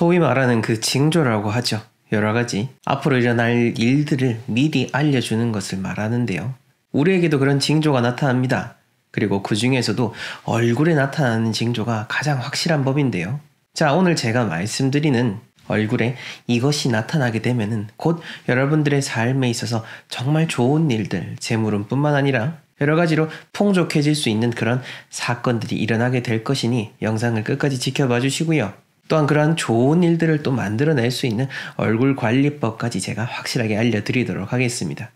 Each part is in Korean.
소위 말하는 그 징조라고 하죠. 여러 가지 앞으로 일어날 일들을 미리 알려주는 것을 말하는데요. 우리에게도 그런 징조가 나타납니다. 그리고 그 중에서도 얼굴에 나타나는 징조가 가장 확실한 법인데요. 자, 오늘 제가 말씀드리는 얼굴에 이것이 나타나게 되면은 곧 여러분들의 삶에 있어서 정말 좋은 일들, 재물운뿐만 아니라 여러 가지로 풍족해질 수 있는 그런 사건들이 일어나게 될 것이니 영상을 끝까지 지켜봐 주시고요. 또한 그러한 좋은 일들을 또 만들어낼 수 있는 얼굴 관리법까지 제가 확실하게 알려드리도록 하겠습니다.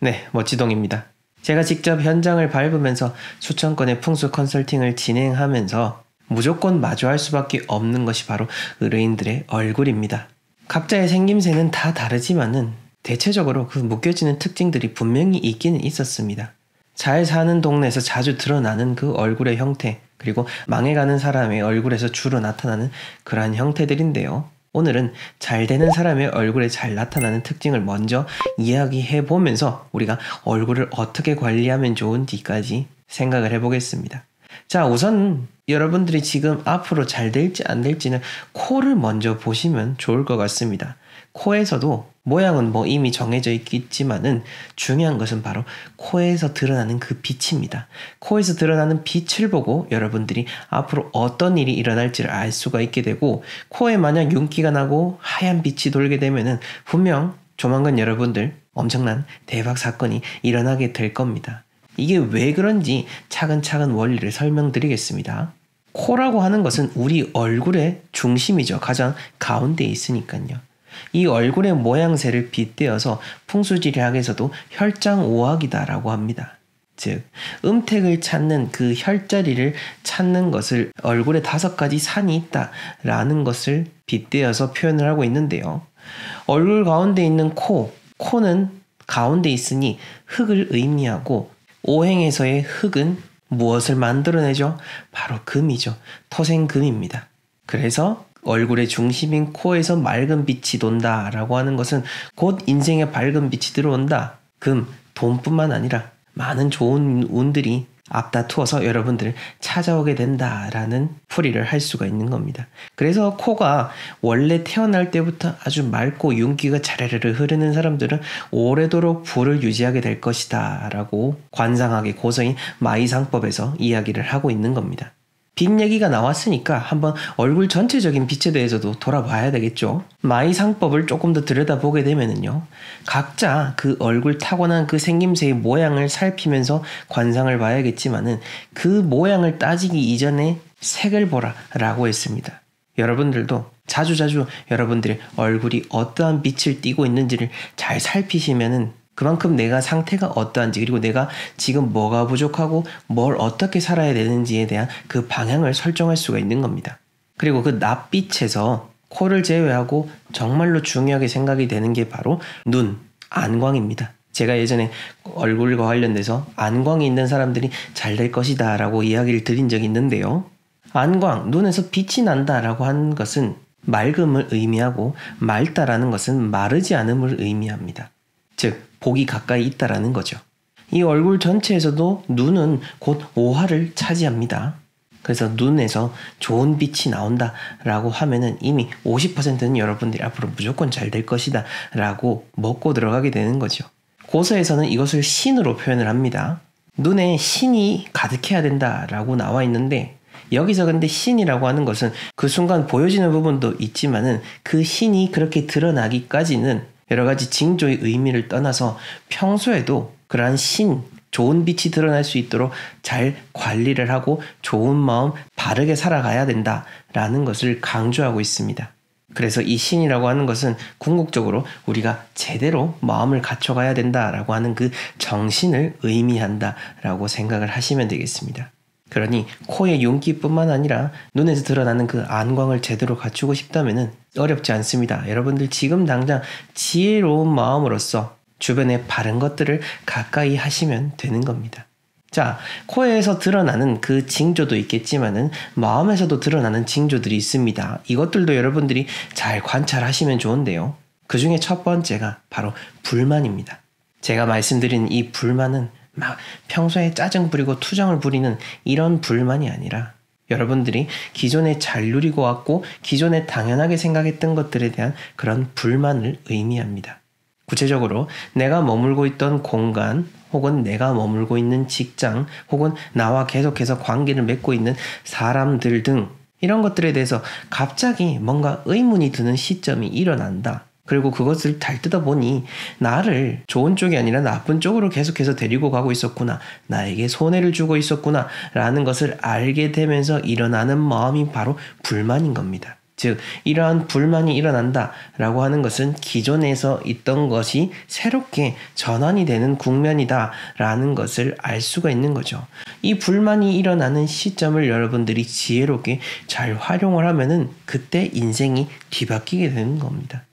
네, 멋지동입니다. 제가 직접 현장을 밟으면서 수천 건의 풍수 컨설팅을 진행하면서 무조건 마주할 수밖에 없는 것이 바로 의뢰인들의 얼굴입니다. 각자의 생김새는 다 다르지만은 대체적으로 그 묶여지는 특징들이 분명히 있기는 있었습니다. 잘 사는 동네에서 자주 드러나는 그 얼굴의 형태, 그리고 망해가는 사람의 얼굴에서 주로 나타나는 그러한 형태들인데요. 오늘은 잘 되는 사람의 얼굴에 잘 나타나는 특징을 먼저 이야기해 보면서 우리가 얼굴을 어떻게 관리하면 좋은지까지 생각을 해 보겠습니다. 자, 우선 여러분들이 지금 앞으로 잘 될지 안 될지는 코를 먼저 보시면 좋을 것 같습니다. 코에서도 모양은 뭐 이미 정해져 있겠지만은 중요한 것은 바로 코에서 드러나는 그 빛입니다. 코에서 드러나는 빛을 보고 여러분들이 앞으로 어떤 일이 일어날지를 알 수가 있게 되고 코에 만약 윤기가 나고 하얀 빛이 돌게 되면은 분명 조만간 여러분들 엄청난 대박 사건이 일어나게 될 겁니다. 이게 왜 그런지 차근차근 원리를 설명드리겠습니다. 코라고 하는 것은 우리 얼굴의 중심이죠. 가장 가운데 에 있으니까요. 이 얼굴의 모양새를 빗대어서 풍수지리학에서도 혈장오학이다라고 합니다. 즉, 음택을 찾는 그 혈자리를 찾는 것을 얼굴에 다섯 가지 산이 있다라는 것을 빗대어서 표현을 하고 있는데요. 얼굴 가운데 있는 코, 코는 가운데 있으니 흙을 의미하고 오행에서의 흙은 무엇을 만들어내죠? 바로 금이죠. 토생금입니다. 그래서 얼굴의 중심인 코에서 맑은 빛이 돈다 라고 하는 것은 곧 인생의 밝은 빛이 들어온다. 금, 돈뿐만 아니라 많은 좋은 운들이 앞다투어서 여러분들을 찾아오게 된다라는 풀이를 할 수가 있는 겁니다. 그래서 코가 원래 태어날 때부터 아주 맑고 윤기가 자르르 흐르는 사람들은 오래도록 불을 유지하게 될 것이다 라고 관상학의 고서인 마이상법에서 이야기를 하고 있는 겁니다. 빛 얘기가 나왔으니까 한번 얼굴 전체적인 빛에 대해서도 돌아봐야 되겠죠. 마이 상법을 조금 더 들여다보게 되면요 각자 그 얼굴 타고난 그 생김새의 모양을 살피면서 관상을 봐야겠지만은 그 모양을 따지기 이전에 색을 보라라고 했습니다. 여러분들도 자주자주 자주 여러분들의 얼굴이 어떠한 빛을 띠고 있는지를 잘 살피시면은 그만큼 내가 상태가 어떠한지 그리고 내가 지금 뭐가 부족하고 뭘 어떻게 살아야 되는지에 대한 그 방향을 설정할 수가 있는 겁니다. 그리고 그 낯빛에서 코를 제외하고 정말로 중요하게 생각이 되는 게 바로 눈, 안광입니다. 제가 예전에 얼굴과 관련돼서 안광이 있는 사람들이 잘 될 것이다 라고 이야기를 드린 적이 있는데요. 안광, 눈에서 빛이 난다 라고 한 것은 맑음을 의미하고 맑다라는 것은 마르지 않음을 의미합니다. 즉, 복이 가까이 있다라는 거죠. 이 얼굴 전체에서도 눈은 곧 오화를 차지합니다. 그래서 눈에서 좋은 빛이 나온다라고 하면은 이미 50%는 여러분들이 앞으로 무조건 잘 될 것이다라고 먹고 들어가게 되는 거죠. 고서에서는 이것을 신으로 표현을 합니다. 눈에 신이 가득해야 된다라고 나와 있는데 여기서 근데 신이라고 하는 것은 그 순간 보여지는 부분도 있지만은 그 신이 그렇게 드러나기까지는 여러 가지 징조의 의미를 떠나서 평소에도 그러한 신, 좋은 빛이 드러날 수 있도록 잘 관리를 하고 좋은 마음 바르게 살아가야 된다라는 것을 강조하고 있습니다. 그래서 이 신이라고 하는 것은 궁극적으로 우리가 제대로 마음을 갖춰가야 된다라고 하는 그 정신을 의미한다라고 생각을 하시면 되겠습니다. 그러니 코의 윤기뿐만 아니라 눈에서 드러나는 그 안광을 제대로 갖추고 싶다면 어렵지 않습니다. 여러분들 지금 당장 지혜로운 마음으로써 주변에 바른 것들을 가까이 하시면 되는 겁니다. 자, 코에서 드러나는 그 징조도 있겠지만은 마음에서도 드러나는 징조들이 있습니다. 이것들도 여러분들이 잘 관찰하시면 좋은데요. 그 중에 첫 번째가 바로 불만입니다. 제가 말씀드린 이 불만은 막 평소에 짜증 부리고 투정을 부리는 이런 불만이 아니라 여러분들이 기존에 잘 누리고 왔고 기존에 당연하게 생각했던 것들에 대한 그런 불만을 의미합니다. 구체적으로 내가 머물고 있던 공간 혹은 내가 머물고 있는 직장 혹은 나와 계속해서 관계를 맺고 있는 사람들 등 이런 것들에 대해서 갑자기 뭔가 의문이 드는 시점이 일어난다. 그리고 그것을 잘 뜯어보니 나를 좋은 쪽이 아니라 나쁜 쪽으로 계속해서 데리고 가고 있었구나. 나에게 손해를 주고 있었구나. 라는 것을 알게 되면서 일어나는 마음이 바로 불만인 겁니다. 즉, 이러한 불만이 일어난다 라고 하는 것은 기존에서 있던 것이 새롭게 전환이 되는 국면이다 라는 것을 알 수가 있는 거죠. 이 불만이 일어나는 시점을 여러분들이 지혜롭게 잘 활용을 하면은 그때 인생이 뒤바뀌게 되는 겁니다.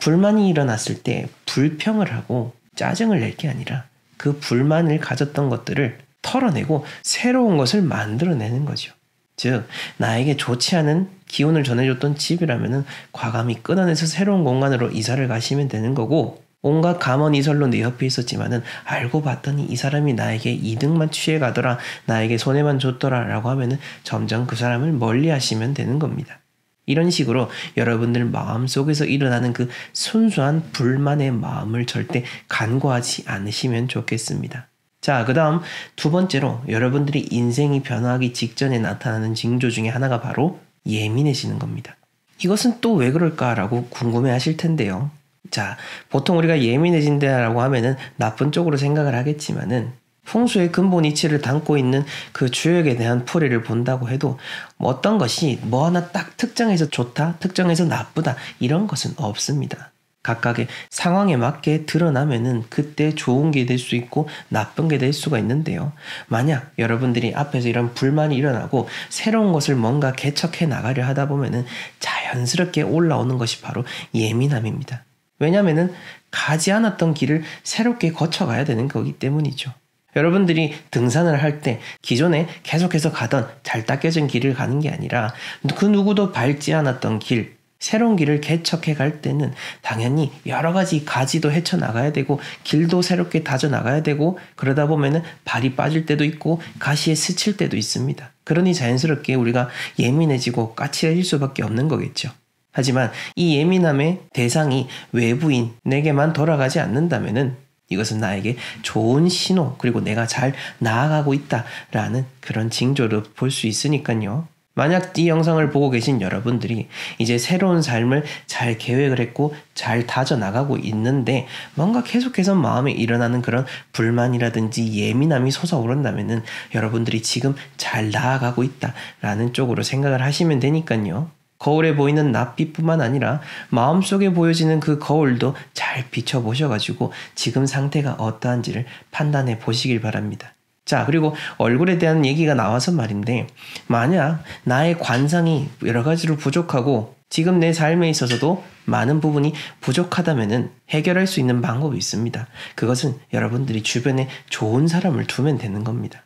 불만이 일어났을 때 불평을 하고 짜증을 낼 게 아니라 그 불만을 가졌던 것들을 털어내고 새로운 것을 만들어내는 거죠. 즉, 나에게 좋지 않은 기운을 전해줬던 집이라면 과감히 끊어내서 새로운 공간으로 이사를 가시면 되는 거고, 온갖 감언이설로 내 옆에 있었지만은 알고 봤더니 이 사람이 나에게 이득만 취해 가더라, 나에게 손해만 줬더라 라고 하면은 점점 그 사람을 멀리 하시면 되는 겁니다. 이런 식으로 여러분들 마음속에서 일어나는 그 순수한 불만의 마음을 절대 간과하지 않으시면 좋겠습니다. 자, 그 다음 두 번째로 여러분들이 인생이 변화하기 직전에 나타나는 징조 중에 하나가 바로 예민해지는 겁니다. 이것은 또 왜 그럴까라고 궁금해 하실 텐데요. 자, 보통 우리가 예민해진다라고 하면은 나쁜 쪽으로 생각을 하겠지만은 풍수의 근본 이치를 담고 있는 그 주역에 대한 풀이를 본다고 해도 뭐 어떤 것이 뭐 하나 딱 특정해서 좋다, 특정해서 나쁘다 이런 것은 없습니다. 각각의 상황에 맞게 드러나면은 그때 좋은 게 될 수 있고 나쁜 게 될 수가 있는데요. 만약 여러분들이 앞에서 이런 불만이 일어나고 새로운 것을 뭔가 개척해 나가려 하다 보면은 자연스럽게 올라오는 것이 바로 예민함입니다. 왜냐면은 가지 않았던 길을 새롭게 거쳐가야 되는 거기 때문이죠. 여러분들이 등산을 할 때 기존에 계속해서 가던 잘 닦여진 길을 가는 게 아니라 그 누구도 밟지 않았던 길, 새로운 길을 개척해 갈 때는 당연히 여러 가지 가지도 헤쳐 나가야 되고 길도 새롭게 다져 나가야 되고 그러다 보면은 발이 빠질 때도 있고 가시에 스칠 때도 있습니다. 그러니 자연스럽게 우리가 예민해지고 까칠해질 수밖에 없는 거겠죠. 하지만 이 예민함의 대상이 외부인내게만 돌아가지 않는다면은 이것은 나에게 좋은 신호, 그리고 내가 잘 나아가고 있다라는 그런 징조를 볼 수 있으니까요. 만약 이 영상을 보고 계신 여러분들이 이제 새로운 삶을 잘 계획을 했고 잘 다져나가고 있는데 뭔가 계속해서 마음에 일어나는 그런 불만이라든지 예민함이 솟아오른다면은 여러분들이 지금 잘 나아가고 있다라는 쪽으로 생각을 하시면 되니까요. 거울에 보이는 낯빛뿐만 아니라 마음속에 보여지는 그 거울도 잘 비춰보셔가지고 지금 상태가 어떠한지를 판단해 보시길 바랍니다. 자, 그리고 얼굴에 대한 얘기가 나와서 말인데, 만약 나의 관상이 여러 가지로 부족하고 지금 내 삶에 있어서도 많은 부분이 부족하다면 해결할 수 있는 방법이 있습니다. 그것은 여러분들이 주변에 좋은 사람을 두면 되는 겁니다.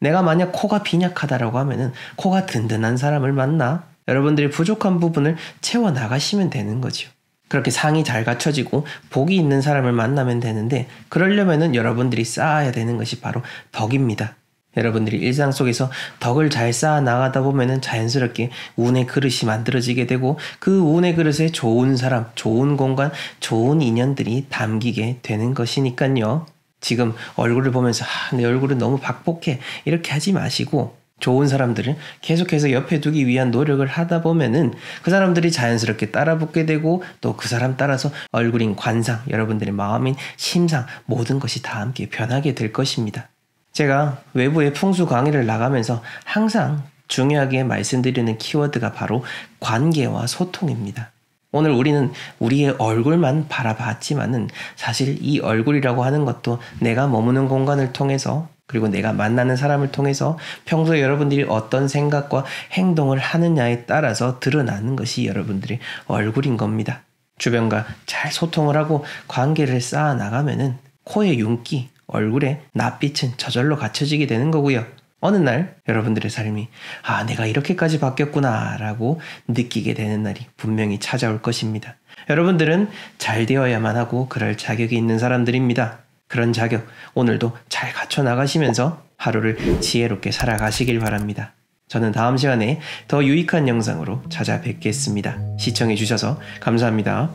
내가 만약 코가 빈약하다라고 하면은 코가 든든한 사람을 만나 여러분들이 부족한 부분을 채워 나가시면 되는 거죠. 그렇게 상이 잘 갖춰지고 복이 있는 사람을 만나면 되는데 그러려면은 여러분들이 쌓아야 되는 것이 바로 덕입니다. 여러분들이 일상 속에서 덕을 잘 쌓아 나가다 보면은 자연스럽게 운의 그릇이 만들어지게 되고 그 운의 그릇에 좋은 사람, 좋은 공간, 좋은 인연들이 담기게 되는 것이니까요. 지금 얼굴을 보면서 아, 내 얼굴은 너무 박복해 이렇게 하지 마시고 좋은 사람들을 계속해서 옆에 두기 위한 노력을 하다 보면은 그 사람들이 자연스럽게 따라붙게 되고 또 그 사람 따라서 얼굴인 관상, 여러분들의 마음인 심상 모든 것이 다 함께 변하게 될 것입니다. 제가 외부의 풍수 강의를 나가면서 항상 중요하게 말씀드리는 키워드가 바로 관계와 소통입니다. 오늘 우리는 우리의 얼굴만 바라봤지만은 사실 이 얼굴이라고 하는 것도 내가 머무는 공간을 통해서 그리고 내가 만나는 사람을 통해서 평소 여러분들이 어떤 생각과 행동을 하느냐에 따라서 드러나는 것이 여러분들의 얼굴인 겁니다. 주변과 잘 소통을 하고 관계를 쌓아 나가면은 코의 윤기, 얼굴에 낯빛은 저절로 갖춰지게 되는 거고요. 어느 날 여러분들의 삶이 아, 내가 이렇게까지 바뀌었구나 라고 느끼게 되는 날이 분명히 찾아올 것입니다. 여러분들은 잘 되어야만 하고 그럴 자격이 있는 사람들입니다. 그런 자격 오늘도 잘 갖춰 나가시면서 하루를 지혜롭게 살아가시길 바랍니다. 저는 다음 시간에 더 유익한 영상으로 찾아뵙겠습니다. 시청해주셔서 감사합니다.